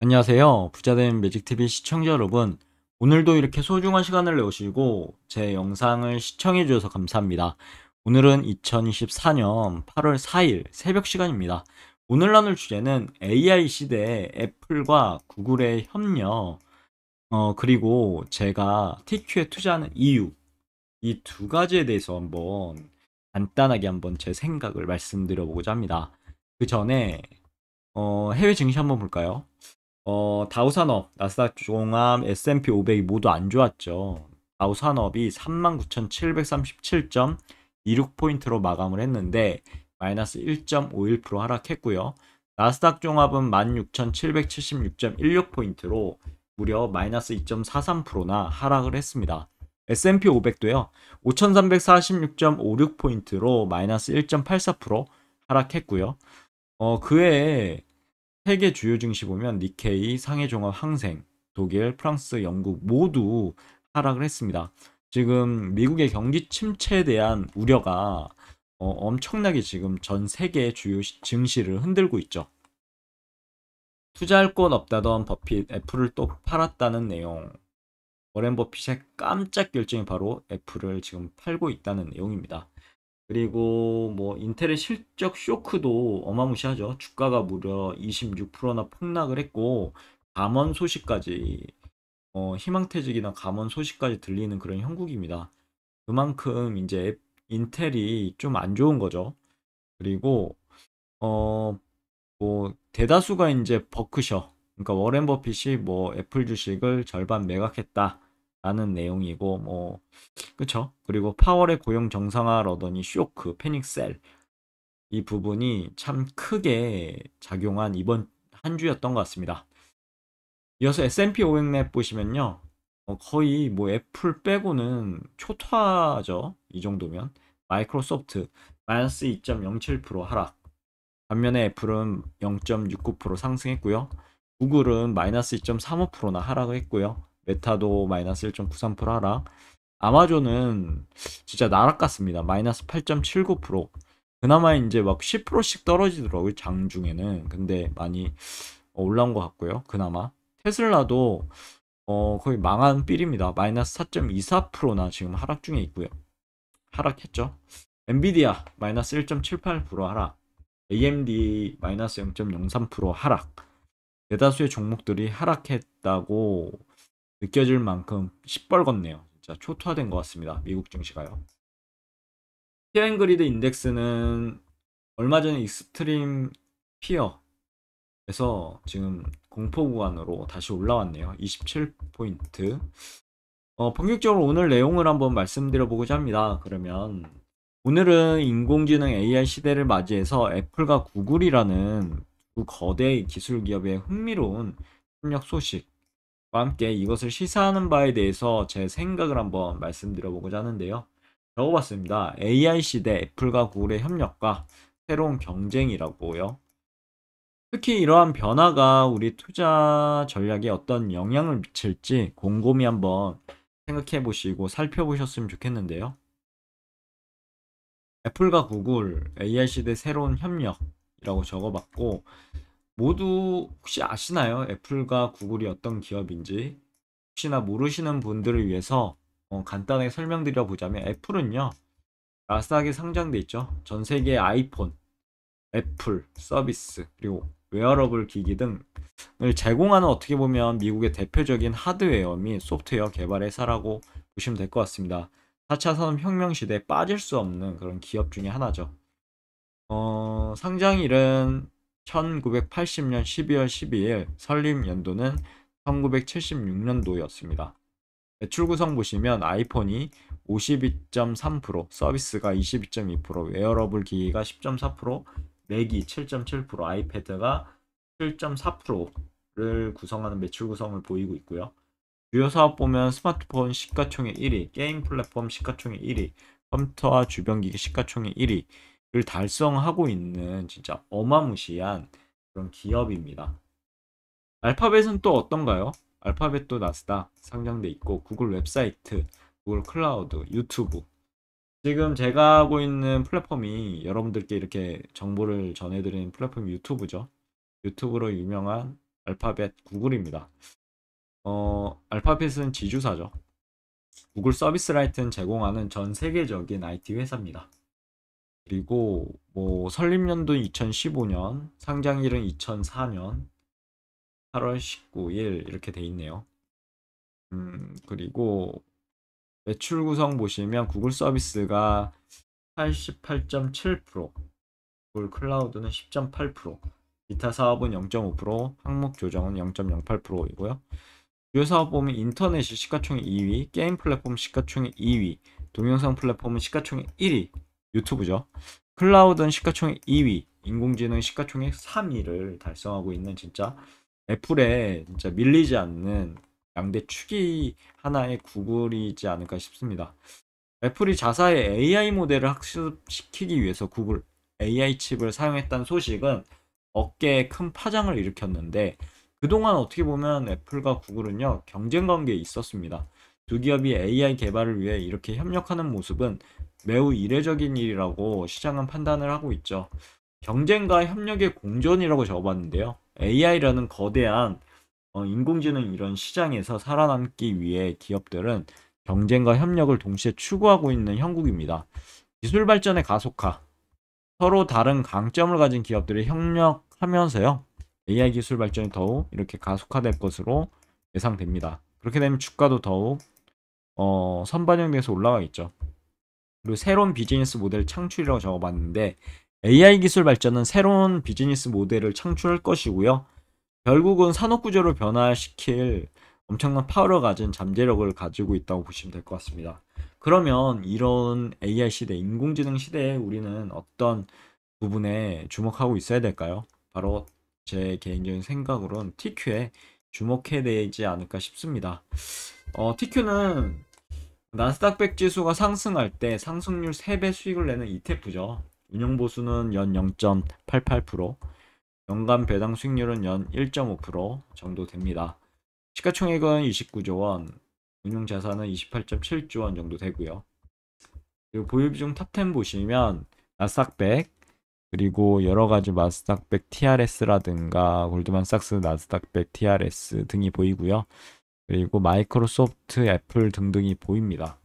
안녕하세요. 부자된 매직TV 시청자 여러분. 오늘도 이렇게 소중한 시간을 내시고 오제 영상을 시청해 주셔서 감사합니다. 오늘은 2024년 8월 4일 새벽 시간입니다. 오늘 나눌 주제는 AI 시대의 애플과 구글의 협력, 어, 그리고 제가 TQ에 투자하는 이유, 이 두 가지에 대해서 한번 간단하게 한번 제 생각을 말씀드려보고자 합니다. 그 전에 어, 해외 증시 한번 볼까요? 어, 다우 산업, 나스닥 종합, S&P 500이 모두 안 좋았죠. 다우 산업이 39,737.26포인트로 마감을 했는데 마이너스 1.51% 하락했고요. 나스닥 종합은 16,776.16포인트로 무려 마이너스 2.43%나 하락을 했습니다. S&P 500도요. 5,346.56포인트로 마이너스 1.84% 하락했고요. 어, 그 외에 세계 주요 증시 보면 니케이, 상해종합 항생, 독일, 프랑스, 영국 모두 하락을 했습니다. 지금 미국의 경기 침체에 대한 우려가 어, 엄청나게 지금 전 세계 주요 증시를 흔들고 있죠. 투자할 곳 없다던 버핏 애플을 또 팔았다는 내용. 워렌 버핏의 깜짝 결정이 바로 애플을 지금 팔고 있다는 내용입니다. 그리고 뭐 인텔의 실적 쇼크도 어마무시하죠. 주가가 무려 26%나 폭락을 했고 감원 소식까지 어, 희망퇴직이나 감원 소식까지 들리는 그런 형국입니다. 그만큼 이제 인텔이 좀 안 좋은 거죠. 그리고 어 뭐 대다수가 이제 버크셔 그러니까 워렌 버핏이 뭐 애플 주식을 절반 매각했다. 라는 내용이고 뭐 그쵸 그리고 파월의 고용 정상화러더니 쇼크 패닉셀 이 부분이 참 크게 작용한 이번 한 주였던 것 같습니다 이어서 S&P 500 맵 보시면요 어, 거의 뭐 애플 빼고는 초토화죠 이 정도면 마이크로소프트 마이너스 2.07% 하락 반면에 애플은 0.69% 상승했고요 구글은 마이너스 2.35%나 하락을 했고요 메타도 마이너스 1.93% 하락. 아마존은 진짜 날아갔습니다 마이너스 8.79%. 그나마 이제 막 10%씩 떨어지더라고요. 장중에는. 근데 많이 어, 올라온 것 같고요. 그나마. 테슬라도 어, 거의 망한 삘입니다. 마이너스 4.24%나 지금 하락 중에 있고요. 하락했죠. 엔비디아 마이너스 1.78% 하락. AMD 마이너스 0.03% 하락. 대다수의 종목들이 하락했다고 느껴질 만큼 시뻘겋네요. 진짜 초토화된 것 같습니다. 미국 증시가요. 피어앤그리드 인덱스는 얼마 전에 익스트림 피어에서 지금 공포 구간으로 다시 올라왔네요. 27포인트. 어, 본격적으로 오늘 내용을 한번 말씀드려보고자 합니다. 그러면 오늘은 인공지능 AI 시대를 맞이해서 애플과 구글이라는 두 거대 기술 기업의 흥미로운 협력 소식 함께 이것을 시사하는 바에 대해서 제 생각을 한번 말씀드려보고자 하는데요. 적어봤습니다. AI 시대 애플과 구글의 협력과 새로운 경쟁이라고요. 특히 이러한 변화가 우리 투자 전략에 어떤 영향을 미칠지 곰곰이 한번 생각해 보시고 살펴보셨으면 좋겠는데요. 애플과 구글 AI 시대 새로운 협력이라고 적어봤고 모두 혹시 아시나요? 애플과 구글이 어떤 기업인지 혹시나 모르시는 분들을 위해서 어, 간단하게 설명드려 보자면 애플은요 나스닥에 상장돼 있죠 전 세계 아이폰, 애플 서비스 그리고 웨어러블 기기 등을 제공하는 어떻게 보면 미국의 대표적인 하드웨어 및 소프트웨어 개발 회사라고 보시면 될 것 같습니다 4차 산업혁명 시대에 빠질 수 없는 그런 기업 중에 하나죠 어, 상장일은 1980년 12월 12일 설립 연도는 1976년도였습니다. 매출 구성 보시면 아이폰이 52.3%, 서비스가 22.2%, 웨어러블 기기가 10.4%, 맥이 7.7%, 아이패드가 7.4%를 구성하는 매출 구성을 보이고 있고요. 주요 사업 보면 스마트폰 시가총액 1위, 게임 플랫폼 시가총액 1위, 컴퓨터와 주변기기 시가총액 1위, 그를 달성하고 있는 진짜 어마무시한 그런 기업입니다. 알파벳은 또 어떤가요? 알파벳도 나스닥 상장돼 있고 구글 웹사이트, 구글 클라우드, 유튜브 지금 제가 하고 있는 플랫폼이 여러분들께 이렇게 정보를 전해드리는 플랫폼이 유튜브죠. 유튜브로 유명한 알파벳 구글입니다. 어, 알파벳은 지주사죠. 구글 서비스 라이트는 제공하는 전 세계적인 IT 회사입니다. 그리고 뭐 설립년도는 2015년, 상장일은 2004년 8월 19일 이렇게 돼 있네요. 음, 그리고 매출 구성 보시면 구글 서비스가 88.7%, 구글 클라우드는 10.8%, 기타 사업은 0.5%, 항목 조정은 0.08%이고요. 주요 사업 보면 인터넷이 시가총액 2위, 게임 플랫폼 시가총액 2위, 동영상 플랫폼은 시가총액 1위, 유튜브죠. 클라우드는 시가총액 2위, 인공지능 시가총액 3위를 달성하고 있는 진짜 애플에 진짜 밀리지 않는 양대 축이 하나의 구글이지 않을까 싶습니다. 애플이 자사의 AI 모델을 학습시키기 위해서 구글 AI 칩을 사용했다는 소식은 어깨에 큰 파장을 일으켰는데 그동안 어떻게 보면 애플과 구글은요 경쟁 관계에 있었습니다. 두 기업이 AI 개발을 위해 이렇게 협력하는 모습은 매우 이례적인 일이라고 시장은 판단을 하고 있죠. 경쟁과 협력의 공존이라고 적어봤는데요. AI라는 거대한 어, 인공지능 이런 시장에서 살아남기 위해 기업들은 경쟁과 협력을 동시에 추구하고 있는 형국입니다. 기술 발전의 가속화, 서로 다른 강점을 가진 기업들이 협력하면서요. AI 기술 발전이 더욱 이렇게 가속화될 것으로 예상됩니다. 그렇게 되면 주가도 더욱 어, 선반영돼서 올라가겠죠. 그리고 새로운 비즈니스 모델 창출이라고 적어봤는데 AI 기술 발전은 새로운 비즈니스 모델을 창출할 것이고요. 결국은 산업 구조를 변화시킬 엄청난 파워를 가진 잠재력을 가지고 있다고 보시면 될 것 같습니다. 그러면 이런 AI 시대, 인공지능 시대에 우리는 어떤 부분에 주목하고 있어야 될까요? 바로 제 개인적인 생각으로는 TQ에 주목해야 되지 않을까 싶습니다. 어, TQ는 나스닥 백지수가 상승할 때 상승률 3배 수익을 내는 ETF죠. 운영보수는 연 0.88%, 연간 배당 수익률은 연 1.5% 정도 됩니다. 시가총액은 29조 원, 운용자산은 28.7조 원 정도 되고요. 그리고 보유비중 탑10 보시면 나스닥백, 그리고 여러가지 마스닥백 TRS라든가 골드만삭스 나스닥백 TRS 등이 보이고요. 그리고 마이크로소프트, 애플 등등이 보입니다.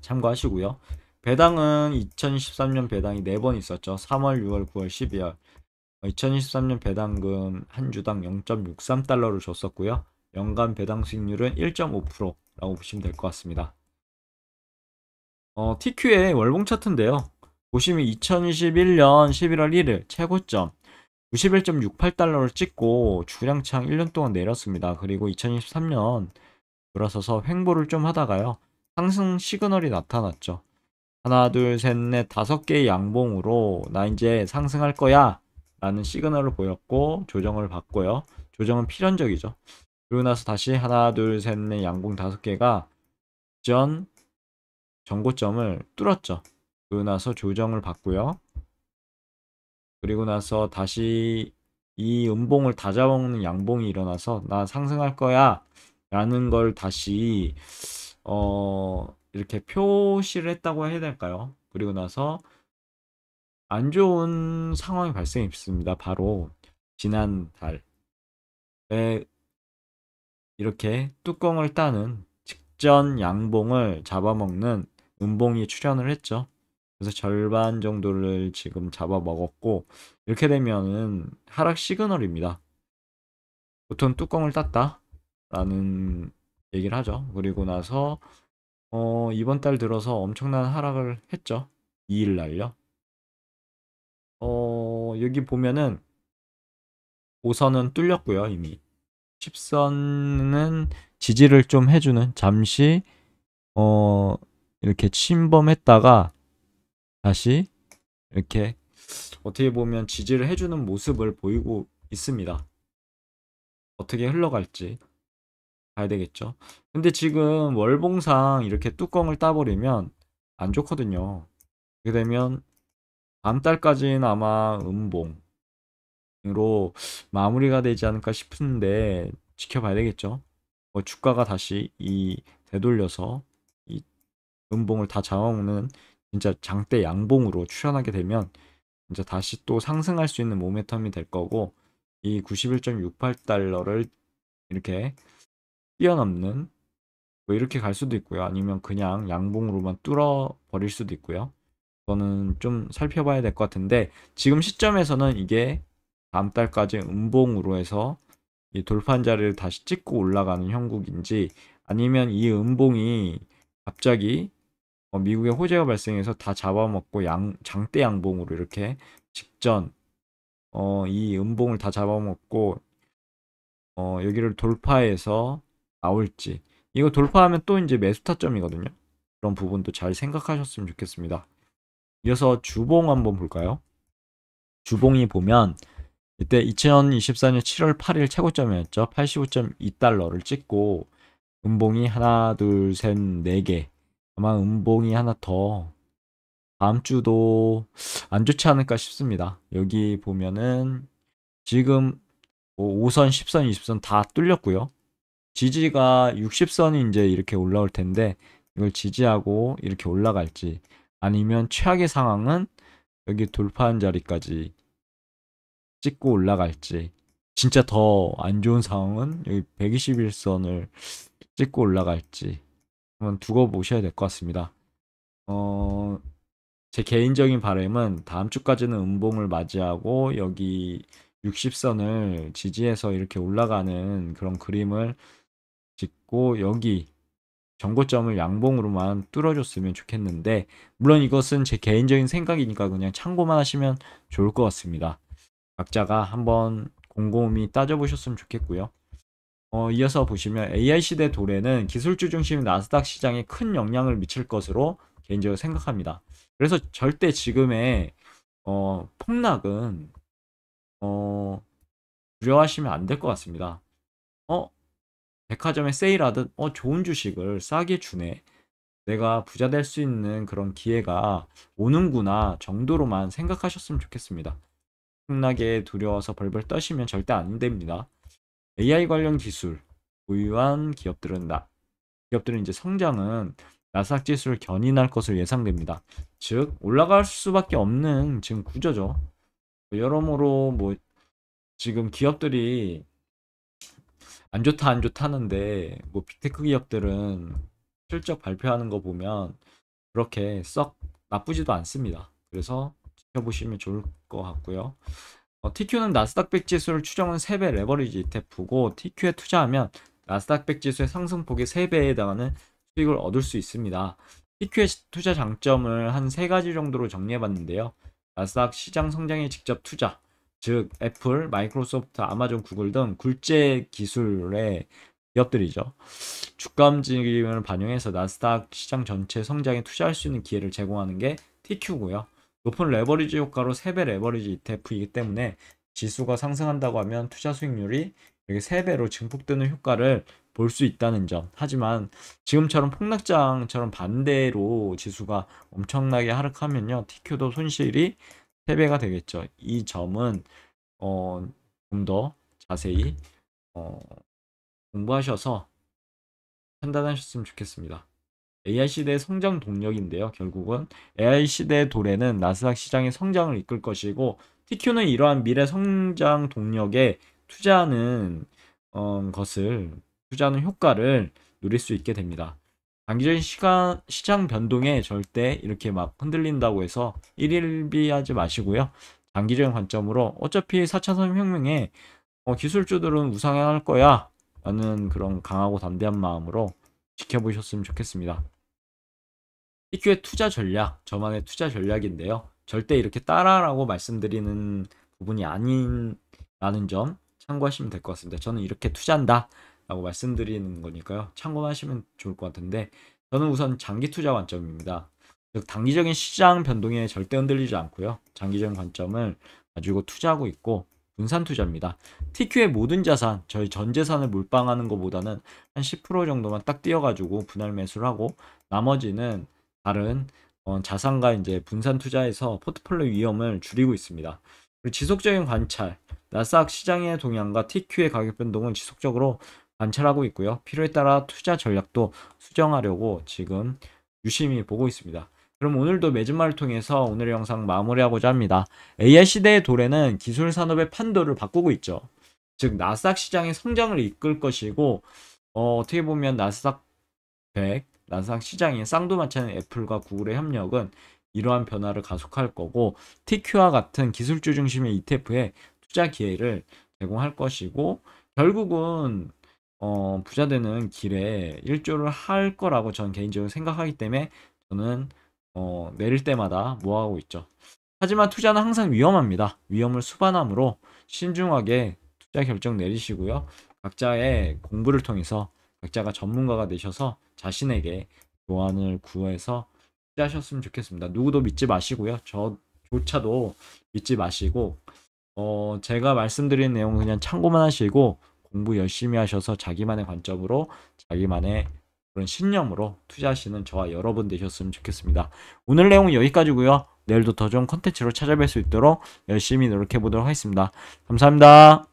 참고하시고요. 배당은 2013년 배당이 4번 있었죠. 3월, 6월, 9월, 12월. 2013년 배당금 한 주당 0.63달러를 줬었고요. 연간 배당 수익률은 1.5%라고 보시면 될 것 같습니다. 어, TQ의 월봉 차트인데요. 보시면 2021년 11월 1일 최고점 91.68달러를 찍고 주량창 1년 동안 내렸습니다. 그리고 2023년 돌어서서 횡보를 좀 하다가요. 상승 시그널이 나타났죠. 하나, 둘, 셋, 넷, 다섯 개의 양봉으로 나 이제 상승할 거야 라는 시그널을 보였고 조정을 받고요. 조정은 필연적이죠. 그리고 나서 다시 하나, 둘, 셋, 넷, 양봉 다섯 개가 전정고점을 뚫었죠. 그리고 나서 조정을 받고요. 그리고 나서 다시 이 음봉을 다 잡아먹는 양봉이 일어나서 나 상승할 거야 라는 걸 다시 어 이렇게 표시를 했다고 해야 될까요? 그리고 나서 안 좋은 상황이 발생했습니다. 바로 지난달 에 이렇게 뚜껑을 따는 직전 양봉을 잡아먹는 음봉이 출현을 했죠. 그래서 절반 정도를 지금 잡아먹었고 이렇게 되면은 하락 시그널입니다. 보통 뚜껑을 땄다 라는 얘기를 하죠. 그리고 나서 어, 이번 달 들어서 엄청난 하락을 했죠. 2일 날요. 어, 여기 보면은 5선은 뚫렸고요, 이미. 10선은 지지를 좀 해주는 잠시 어, 이렇게 침범했다가 다시 이렇게 어떻게 보면 지지를 해주는 모습을 보이고 있습니다. 어떻게 흘러갈지 봐야 되겠죠. 근데 지금 월봉상 이렇게 뚜껑을 따버리면 안 좋거든요. 그렇게 되면 다음 달까지는 아마 음봉으로 마무리가 되지 않을까 싶은데 지켜봐야 되겠죠. 뭐 주가가 다시 이 되돌려서 이 음봉을 다 잡아먹는 진짜 장대 양봉으로 출현하게 되면 이제 다시 또 상승할 수 있는 모멘텀이 될 거고 이 91.68달러를 이렇게 뛰어넘는 뭐 이렇게 갈 수도 있고요. 아니면 그냥 양봉으로만 뚫어 버릴 수도 있고요. 저는 좀 살펴봐야 될 것 같은데 지금 시점에서는 이게 다음 달까지 음봉으로 해서 이 돌판자를 리 다시 찍고 올라가는 형국인지 아니면 이 음봉이 갑자기 어, 미국의 호재가 발생해서 다 잡아먹고 양, 장대 양봉으로 이렇게 직전 어, 이 음봉을 다 잡아먹고 어, 여기를 돌파해서 나올지 이거 돌파하면 또 이제 매수 타점이거든요. 그런 부분도 잘 생각하셨으면 좋겠습니다. 이어서 주봉 한번 볼까요? 주봉이 보면 이때 2024년 7월 8일 최고점이었죠. 85.2달러를 찍고 음봉이 하나, 둘, 셋, 네개 아마 음봉이 하나 더 다음 주도 안 좋지 않을까 싶습니다. 여기 보면은 지금 5선, 10선, 20선 다 뚫렸고요. 지지가 60선이 이제 이렇게 올라올 텐데 이걸 지지하고 이렇게 올라갈지 아니면 최악의 상황은 여기 돌파한 자리까지 찍고 올라갈지 진짜 더 안 좋은 상황은 여기 121선을 찍고 올라갈지 한번 두고 보셔야 될 것 같습니다. 어, 제 개인적인 바램은 다음 주까지는 음봉을 맞이하고 여기 60선을 지지해서 이렇게 올라가는 그런 그림을 짓고 여기 정고점을 양봉으로만 뚫어줬으면 좋겠는데 물론 이것은 제 개인적인 생각이니까 그냥 참고만 하시면 좋을 것 같습니다. 각자가 한번 곰곰이 따져보셨으면 좋겠고요. 어, 이어서 보시면 AI 시대 도래는 기술주 중심 나스닥 시장에 큰 영향을 미칠 것으로 개인적으로 생각합니다. 그래서 절대 지금의 어, 폭락은 어, 두려워하시면 안 될 것 같습니다. 어? 백화점에 세일하듯 어 좋은 주식을 싸게 주네. 내가 부자 될 수 있는 그런 기회가 오는구나 정도로만 생각하셨으면 좋겠습니다. 폭락에 두려워서 벌벌 떠시면 절대 안 됩니다. AI 관련 기술 보유한 기업들은 나 기업들은 이제 성장은 나스닥 지수를 견인할 것으로 예상됩니다. 즉 올라갈 수밖에 없는 지금 구조죠. 여러모로 뭐 지금 기업들이 안 좋다 안 좋다 하는데 뭐 빅테크 기업들은 실적 발표하는 거 보면 그렇게 썩 나쁘지도 않습니다. 그래서 지켜보시면 좋을 것 같고요. 어, TQ는 나스닥 100 지수를 추정한 3배 레버리지 ETF고 TQ에 투자하면 나스닥 100 지수의 상승폭이 3배에 해당하는 수익을 얻을 수 있습니다. TQ의 투자 장점을 한 3가지 정도로 정리해봤는데요. 나스닥 시장 성장에 직접 투자, 즉 애플, 마이크로소프트, 아마존, 구글 등 굴제 기술의 기업들이죠. 주가 움직임을 반영해서 나스닥 시장 전체 성장에 투자할 수 있는 기회를 제공하는 게 TQ고요. 높은 레버리지 효과로 3배 레버리지 ETF이기 때문에 지수가 상승한다고 하면 투자 수익률이 이렇게 3배로 증폭되는 효과를 볼 수 있다는 점. 하지만 지금처럼 폭락장처럼 반대로 지수가 엄청나게 하락하면요. TQ도 손실이 3배가 되겠죠. 이 점은 어, 좀 더 자세히 어, 공부하셔서 판단하셨으면 좋겠습니다. AI 시대의 성장 동력인데요. 결국은 AI 시대의 도래는 나스닥 시장의 성장을 이끌 것이고 TQ는 이러한 미래 성장 동력에 투자하는 어, 것을 투자하는 효과를 누릴 수 있게 됩니다. 장기적인 시간, 시장 변동에 절대 이렇게 막 흔들린다고 해서 일일비하지 마시고요. 장기적인 관점으로 어차피 4차 산업혁명에 어, 기술주들은 우상향할 거야 라는 그런 강하고 담대한 마음으로 지켜보셨으면 좋겠습니다. EQ의 투자 전략, 저만의 투자 전략인데요. 절대 이렇게 따라라고 말씀드리는 부분이 아닌라는 점 참고하시면 될 것 같습니다. 저는 이렇게 투자한다 라고 말씀드리는 거니까요. 참고하시면 좋을 것 같은데 저는 우선 장기 투자 관점입니다. 즉 단기적인 시장 변동에 절대 흔들리지 않고요. 장기적인 관점을 가지고 투자하고 있고 분산 투자입니다. TQ의 모든 자산, 저희 전 재산을 몰빵하는 것보다는 한 10% 정도만 딱 띄어가지고 분할 매수를 하고 나머지는 다른 어, 자산과 이제 분산 투자에서 포트폴리오 위험을 줄이고 있습니다. 그리고 지속적인 관찰, 나스닥 시장의 동향과 TQ의 가격 변동은 지속적으로 관찰하고 있고요. 필요에 따라 투자 전략도 수정하려고 지금 유심히 보고 있습니다. 그럼 오늘도 매주말을 통해서 오늘의 영상 마무리하고자 합니다. AI 시대의 도래는 기술 산업의 판도를 바꾸고 있죠. 즉 나스닥 시장의 성장을 이끌 것이고 어, 떻게 보면 나스닥 100, 나스닥 시장의 쌍두마차인 애플과 구글의 협력은 이러한 변화를 가속할 거고 TQ와 같은 기술주 중심의 ETF에 투자 기회를 제공할 것이고 결국은 어, 부자 되는 길에 일조를 할 거라고 전 개인적으로 생각하기 때문에 저는 어, 내릴 때마다 뭐하고 있죠. 하지만 투자는 항상 위험합니다. 위험을 수반함으로 신중하게 투자 결정 내리시고요. 각자의 공부를 통해서 각자가 전문가가 되셔서 자신에게 교환을 구해서 투자하셨으면 좋겠습니다. 누구도 믿지 마시고요. 저조차도 믿지 마시고 어, 제가 말씀드린 내용 그냥 참고만 하시고 공부 열심히 하셔서 자기만의 관점으로 자기만의 그런 신념으로 투자하시는 저와 여러분 되셨으면 좋겠습니다. 오늘 내용은 여기까지고요. 내일도 더 좋은 컨텐츠로 찾아뵐 수 있도록 열심히 노력해 보도록 하겠습니다. 감사합니다.